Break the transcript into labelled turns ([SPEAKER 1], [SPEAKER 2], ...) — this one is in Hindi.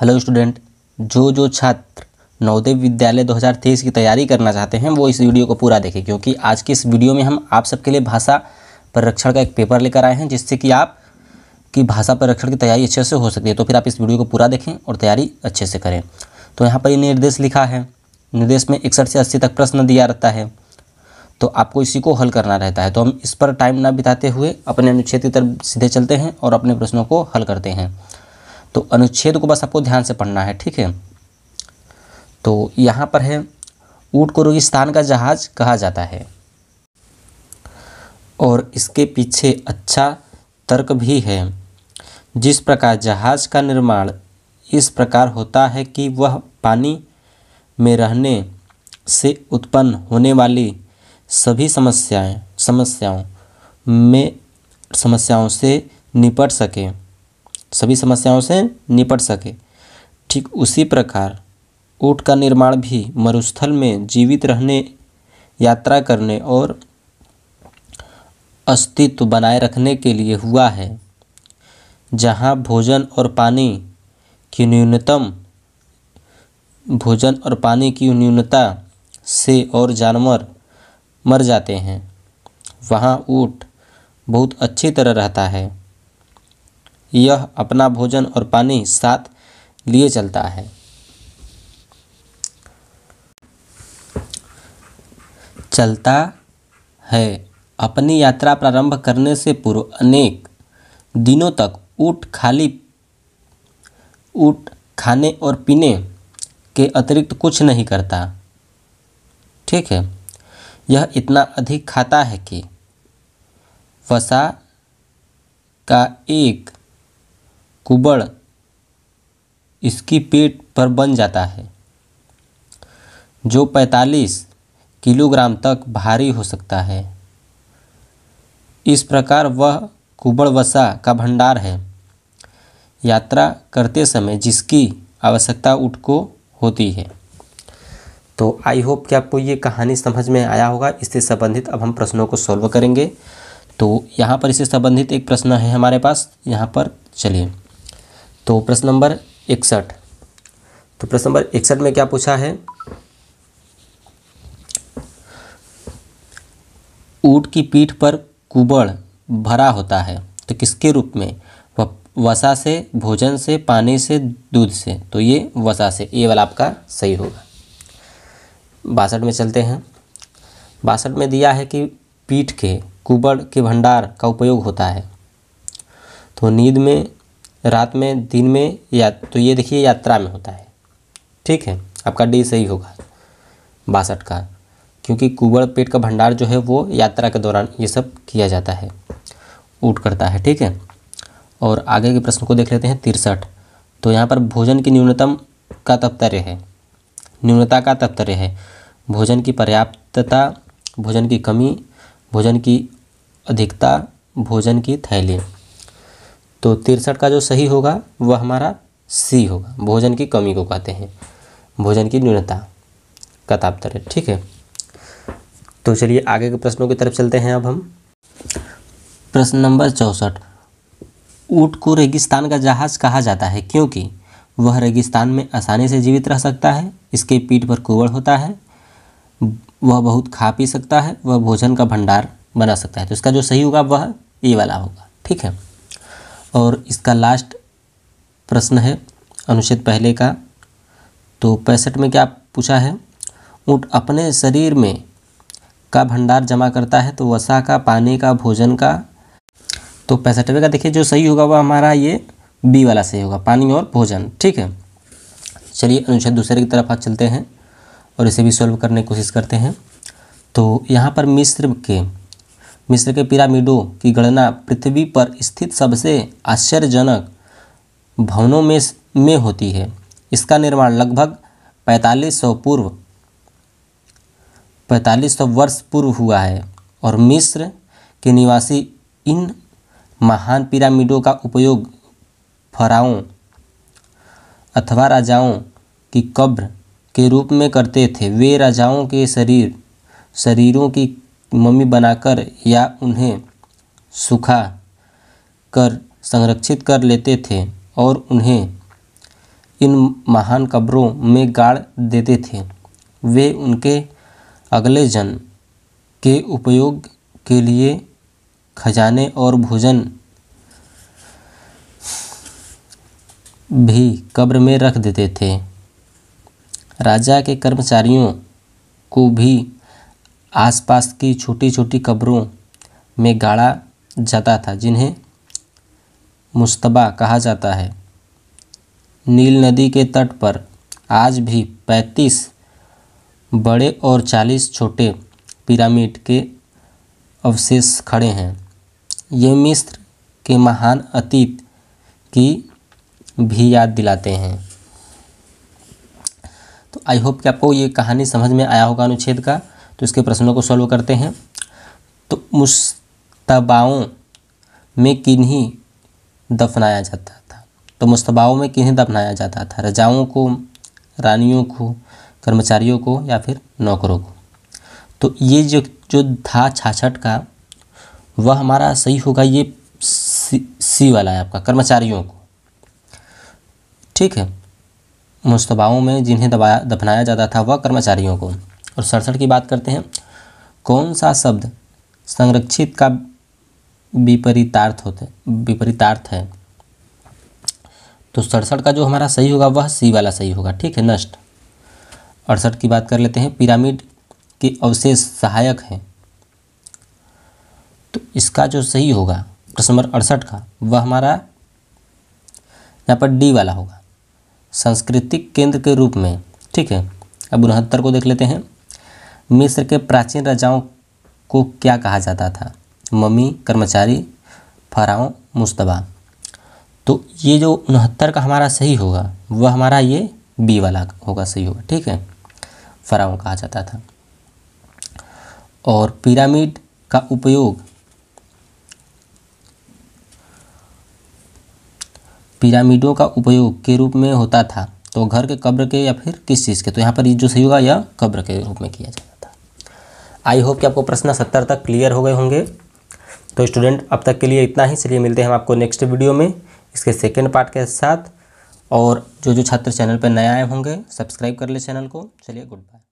[SPEAKER 1] हेलो स्टूडेंट जो जो छात्र नवोदय विद्यालय 2023 की तैयारी करना चाहते हैं वो इस वीडियो को पूरा देखें क्योंकि आज की इस वीडियो में हम आप सबके लिए भाषा परीक्षण का एक पेपर लेकर आए हैं जिससे कि आप की भाषा परीक्षण की तैयारी अच्छे से हो सकती है तो फिर आप इस वीडियो को पूरा देखें और तैयारी अच्छे से करें तो यहाँ पर ये निर्देश लिखा है निर्देश में इकसठ से अस्सी तक प्रश्न दिया रहता है तो आपको इसी को हल करना रहता है तो हम इस पर टाइम ना बिताते हुए अपने अनुच्छेद की तरफ सीधे चलते हैं और अपने प्रश्नों को हल करते हैं तो अनुच्छेद को बस आपको ध्यान से पढ़ना है ठीक है तो यहाँ पर है ऊट को रोगिस्तान का जहाज कहा जाता है और इसके पीछे अच्छा तर्क भी है जिस प्रकार जहाज का निर्माण इस प्रकार होता है कि वह पानी में रहने से उत्पन्न होने वाली सभी समस्याएं समस्याओं में समस्याओं से निपट सकें सभी समस्याओं से निपट सके ठीक उसी प्रकार ऊट का निर्माण भी मरुस्थल में जीवित रहने यात्रा करने और अस्तित्व बनाए रखने के लिए हुआ है जहाँ भोजन और पानी की न्यूनतम भोजन और पानी की न्यूनता से और जानवर मर जाते हैं वहाँ ऊँट बहुत अच्छी तरह रहता है यह अपना भोजन और पानी साथ लिए चलता है चलता है अपनी यात्रा प्रारंभ करने से पूर्व अनेक दिनों तक ऊट खाली ऊट खाने और पीने के अतिरिक्त कुछ नहीं करता ठीक है यह इतना अधिक खाता है कि वसा का एक कुबड़ इसकी पेट पर बन जाता है जो 45 किलोग्राम तक भारी हो सकता है इस प्रकार वह कुबड़ वसा का भंडार है यात्रा करते समय जिसकी आवश्यकता उठ को होती है तो आई होप कि आपको ये कहानी समझ में आया होगा इससे संबंधित अब हम प्रश्नों को सॉल्व करेंगे तो यहाँ पर इससे संबंधित एक प्रश्न है हमारे पास यहाँ पर चलिए तो प्रश्न नंबर इकसठ तो प्रश्न नंबर इकसठ में क्या पूछा है ऊट की पीठ पर कुबड़ भरा होता है तो किसके रूप में वसा से भोजन से पानी से दूध से तो ये वसा से ये वाला आपका सही होगा बासठ में चलते हैं बासठ में दिया है कि पीठ के कुबड़ के भंडार का उपयोग होता है तो नींद में रात में दिन में या तो ये देखिए यात्रा में होता है ठीक है आपका डी सही होगा बासठ का क्योंकि कुबड़ पेट का भंडार जो है वो यात्रा के दौरान ये सब किया जाता है ऊट करता है ठीक है और आगे के प्रश्न को देख लेते हैं तिरसठ तो यहाँ पर भोजन की न्यूनतम का तात्पर्य है न्यूनता का तात्पर्य है भोजन की पर्याप्तता भोजन की कमी भोजन की अधिकता भोजन की थैली तो तिरसठ का जो सही होगा वह हमारा सी होगा भोजन की कमी को कहते हैं भोजन की न्यूनता का तात्पर्य ठीक है तो चलिए आगे के प्रश्नों की तरफ चलते हैं अब हम प्रश्न नंबर चौंसठ ऊट को रेगिस्तान का जहाज कहा जाता है क्योंकि वह रेगिस्तान में आसानी से जीवित रह सकता है इसके पीठ पर कुवड़ होता है वह बहुत खा पी सकता है वह भोजन का भंडार बना सकता है तो इसका जो सही होगा वह ई वाला होगा ठीक है और इसका लास्ट प्रश्न है अनुच्छेद पहले का तो पैंसठ में क्या पूछा है ऊँट अपने शरीर में का भंडार जमा करता है तो वसा का पानी का भोजन का तो पैंसठवें का देखिए जो सही होगा वह हमारा ये बी वाला सही होगा पानी और भोजन ठीक है चलिए अनुच्छेद दूसरे की तरफ आप चलते हैं और इसे भी सॉल्व करने की कोशिश करते हैं तो यहाँ पर मिस्र के मिस्र के पिरामिडों की गणना पृथ्वी पर स्थित सबसे आश्चर्यजनक भवनों में में होती है इसका निर्माण लगभग 4500 पूर्व 4500 वर्ष पूर्व हुआ है और मिस्र के निवासी इन महान पिरामिडों का उपयोग फराओं अथवा राजाओं की कब्र के रूप में करते थे वे राजाओं के शरीर शरीरों की मम्मी बनाकर या उन्हें सुखा कर संरक्षित कर लेते थे और उन्हें इन महान कब्रों में गाड़ देते थे वे उनके अगले जन के उपयोग के लिए खजाने और भोजन भी कब्र में रख देते थे राजा के कर्मचारियों को भी आसपास की छोटी छोटी कब्रों में गाड़ा जाता था जिन्हें मुश्तबा कहा जाता है नील नदी के तट पर आज भी 35 बड़े और 40 छोटे पिरामिड के अवशेष खड़े हैं ये मिस्र के महान अतीत की भी याद दिलाते हैं तो आई होप कि आपको ये कहानी समझ में आया होगा अनुच्छेद का तो इसके प्रश्नों को सॉल्व करते हैं तो मुश्तबाओं में किन्हीं दफनाया जाता था तो मुश्तबाओं में किन्हीं दफनाया जाता था रजाओं को रानियों को कर्मचारियों को या फिर नौकरों को तो ये जो जो था छाछठ का वह हमारा सही होगा ये सी, सी वाला है आपका कर्मचारियों को ठीक है मुश्तबाओं में जिन्हें दबाया दफनाया जाता था वह कर्मचारियों को और सड़सठ की बात करते हैं कौन सा शब्द संरक्षित का विपरीतार्थ होते विपरीतार्थ है तो सड़सठ का जो हमारा सही होगा वह सी वाला सही होगा ठीक है नष्ट अड़सठ की बात कर लेते हैं पिरामिड के अवशेष सहायक हैं तो इसका जो सही होगा प्रश्न नंबर अड़सठ का वह हमारा यहाँ पर डी वाला होगा सांस्कृतिक केंद्र के रूप में ठीक है अब उनहत्तर को देख लेते हैं मिस्र के प्राचीन राजाओं को क्या कहा जाता था मम्मी कर्मचारी फराओं मुश्तबा तो ये जो उनहत्तर का हमारा सही होगा वह हमारा ये बी वाला होगा सही होगा ठीक है फराओं कहा जाता था और पिरामिड का उपयोग पिरामिडों का उपयोग के रूप में होता था तो घर के कब्र के या फिर किस चीज़ के तो यहाँ पर जो सही होगा या कब्र के रूप में किया जाता था आई होप कि आपको प्रश्न सत्तर तक क्लियर हो गए होंगे तो स्टूडेंट अब तक के लिए इतना ही चलिए मिलते हैं हम आपको नेक्स्ट वीडियो में इसके सेकेंड पार्ट के साथ और जो जो छात्र चैनल पर नए आए होंगे सब्सक्राइब कर ले चैनल को चलिए गुड बाय